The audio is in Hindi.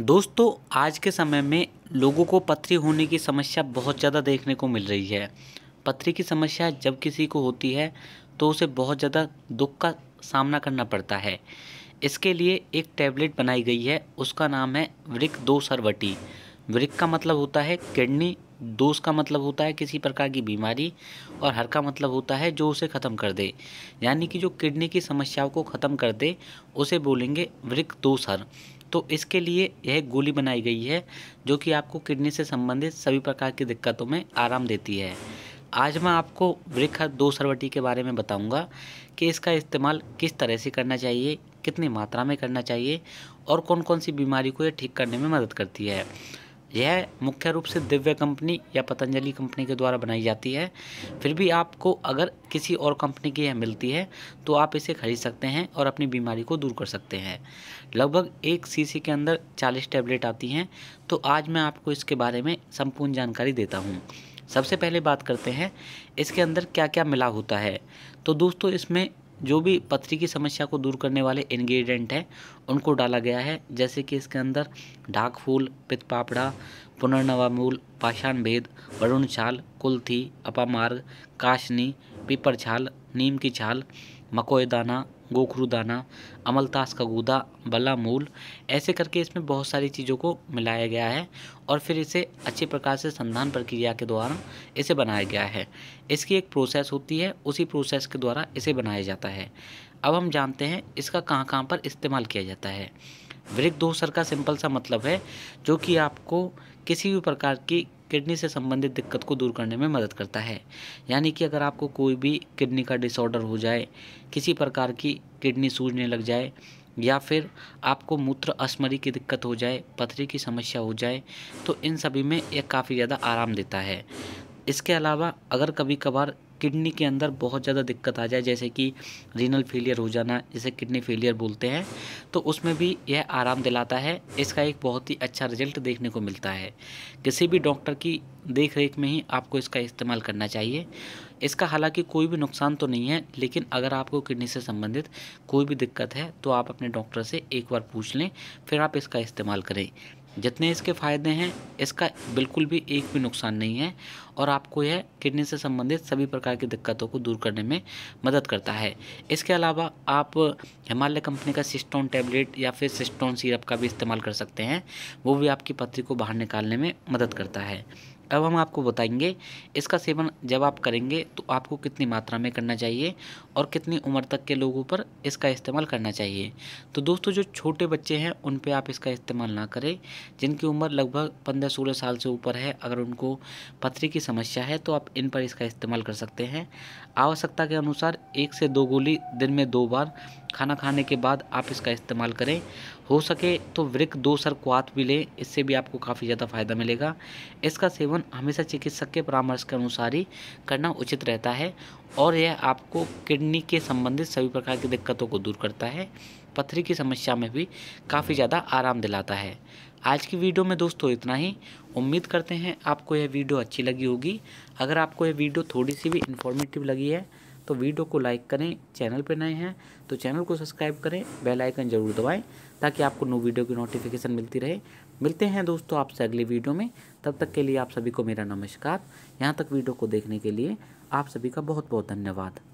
दोस्तों आज के समय में लोगों को पथरी होने की समस्या बहुत ज़्यादा देखने को मिल रही है पथरी की समस्या जब किसी को होती है तो उसे बहुत ज़्यादा दुख का सामना करना पड़ता है इसके लिए एक टैबलेट बनाई गई है उसका नाम है वृक दो सरवटी वृक का मतलब होता है किडनी दोष का मतलब होता है किसी प्रकार की बीमारी और हर का मतलब होता है जो उसे ख़त्म कर दे यानी कि जो किडनी की समस्याओं को ख़त्म कर दे उसे बोलेंगे वृक दो सर तो इसके लिए यह गोली बनाई गई है जो कि आपको किडनी से संबंधित सभी प्रकार की दिक्कतों में आराम देती है आज मैं आपको वृख दो सरवटी के बारे में बताऊंगा कि इसका इस्तेमाल किस तरह से करना चाहिए कितनी मात्रा में करना चाहिए और कौन कौन सी बीमारी को ये ठीक करने में मदद करती है यह मुख्य रूप से दिव्य कंपनी या पतंजलि कंपनी के द्वारा बनाई जाती है फिर भी आपको अगर किसी और कंपनी की यह मिलती है तो आप इसे खरीद सकते हैं और अपनी बीमारी को दूर कर सकते हैं लगभग एक सीसी के अंदर चालीस टैबलेट आती हैं तो आज मैं आपको इसके बारे में संपूर्ण जानकारी देता हूँ सबसे पहले बात करते हैं इसके अंदर क्या क्या मिला होता है तो दोस्तों इसमें जो भी पथरी की समस्या को दूर करने वाले इन्ग्रीडियंट हैं उनको डाला गया है जैसे कि इसके अंदर ढाक फूल पित पापड़ा पुनर्नवामूल पाषाण भेद वरुण छाल कुल्थी अपामार्ग काशनी पीपर छाल नीम की छाल मकोए दाना गोखरू दाना अमलतास का गूदा बला मूल ऐसे करके इसमें बहुत सारी चीज़ों को मिलाया गया है और फिर इसे अच्छे प्रकार से संधान प्रक्रिया के द्वारा इसे बनाया गया है इसकी एक प्रोसेस होती है उसी प्रोसेस के द्वारा इसे बनाया जाता है अब हम जानते हैं इसका कहाँ कहाँ पर इस्तेमाल किया जाता है वृक्क दोसर का सिंपल सा मतलब है जो कि आपको किसी भी प्रकार की किडनी से संबंधित दिक्कत को दूर करने में मदद करता है यानी कि अगर आपको कोई भी किडनी का डिसऑर्डर हो जाए किसी प्रकार की किडनी सूजने लग जाए या फिर आपको मूत्र अस्मरी की दिक्कत हो जाए पथरी की समस्या हो जाए तो इन सभी में यह काफ़ी ज़्यादा आराम देता है इसके अलावा अगर कभी कभार किडनी के अंदर बहुत ज़्यादा दिक्कत आ जाए जैसे कि रीनल फेलियर हो जाना जैसे किडनी फेलियर बोलते हैं तो उसमें भी यह आराम दिलाता है इसका एक बहुत ही अच्छा रिजल्ट देखने को मिलता है किसी भी डॉक्टर की देख रेख में ही आपको इसका इस्तेमाल करना चाहिए इसका हालांकि कोई भी नुकसान तो नहीं है लेकिन अगर आपको किडनी से संबंधित कोई भी दिक्कत है तो आप अपने डॉक्टर से एक बार पूछ लें फिर आप इसका इस्तेमाल करें जितने इसके फ़ायदे हैं इसका बिल्कुल भी एक भी नुकसान नहीं है और आपको यह किडनी से संबंधित सभी प्रकार की दिक्कतों को दूर करने में मदद करता है इसके अलावा आप हिमालय कंपनी का सिस्टोन टैबलेट या फिर सिस्टोन सिरप का भी इस्तेमाल कर सकते हैं वो भी आपकी पथरी को बाहर निकालने में मदद करता है अब हम आपको बताएंगे इसका सेवन जब आप करेंगे तो आपको कितनी मात्रा में करना चाहिए और कितनी उम्र तक के लोगों पर इसका इस्तेमाल करना चाहिए तो दोस्तों जो छोटे बच्चे हैं उन पर आप इसका इस्तेमाल ना करें जिनकी उम्र लगभग पंद्रह सोलह साल से ऊपर है अगर उनको पथरी की समस्या है तो आप इन पर इसका इस्तेमाल कर सकते हैं आवश्यकता के अनुसार एक से दो गोली दिन में दो बार खाना खाने के बाद आप इसका इस्तेमाल करें हो सके तो वृक दो सर कुआत भी लें इससे भी आपको काफ़ी ज़्यादा फायदा मिलेगा इसका सेवन हमेशा चिकित्सक के परामर्श के अनुसार ही करना उचित रहता है और यह आपको किडनी के संबंधित सभी प्रकार की दिक्कतों को दूर करता है पथरी की समस्या में भी काफ़ी ज़्यादा आराम दिलाता है आज की वीडियो में दोस्तों इतना ही उम्मीद करते हैं आपको यह वीडियो अच्छी लगी होगी अगर आपको यह वीडियो थोड़ी सी भी इन्फॉर्मेटिव लगी है तो वीडियो को लाइक करें चैनल पर नए हैं तो चैनल को सब्सक्राइब करें बेल आइकन जरूर दबाएं ताकि आपको न्यू वीडियो की नोटिफिकेशन मिलती रहे मिलते हैं दोस्तों आपसे अगली वीडियो में तब तक के लिए आप सभी को मेरा नमस्कार यहाँ तक वीडियो को देखने के लिए आप सभी का बहुत बहुत धन्यवाद